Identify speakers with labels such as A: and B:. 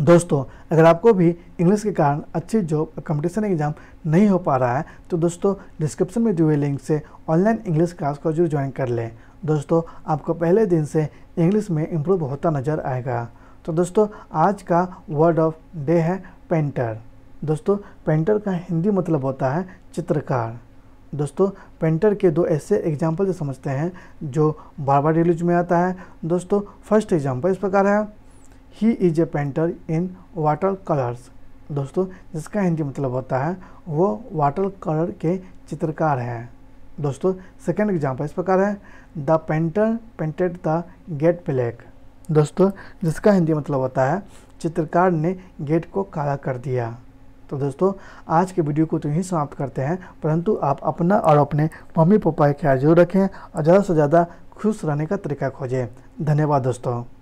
A: दोस्तों अगर आपको भी इंग्लिश के कारण अच्छी जॉब कंपटीशन एग्जाम नहीं हो पा रहा है तो दोस्तों डिस्क्रिप्शन में दिए हुए लिंक से ऑनलाइन इंग्लिश क्लास को जरूर ज्वाइन कर लें दोस्तों आपको पहले दिन से इंग्लिश में इम्प्रूव होता नज़र आएगा तो दोस्तों आज का वर्ड ऑफ डे है पेंटर दोस्तों पेंटर का हिंदी मतलब होता है चित्रकार दोस्तों पेंटर के दो ऐसे एग्जाम्पल समझते हैं जो बार बार रिलीज में आता है दोस्तों फर्स्ट एग्जाम्पल इस प्रकार है he is a painter in water colours दोस्तों जिसका हिंदी मतलब होता है वो वाटर कलर के चित्रकार हैं दोस्तों सेकेंड एग्जाम्पल इस प्रकार है the painter painted the gate black दोस्तों जिसका हिंदी मतलब होता है चित्रकार ने गेट को काला कर दिया तो दोस्तों आज के वीडियो को तो यहीं समाप्त करते हैं परंतु आप अपना और अपने मम्मी पापा का ख्याल जरूर रखें और ज़्यादा से ज़्यादा खुश रहने का तरीका खोजें धन्यवाद दोस्तों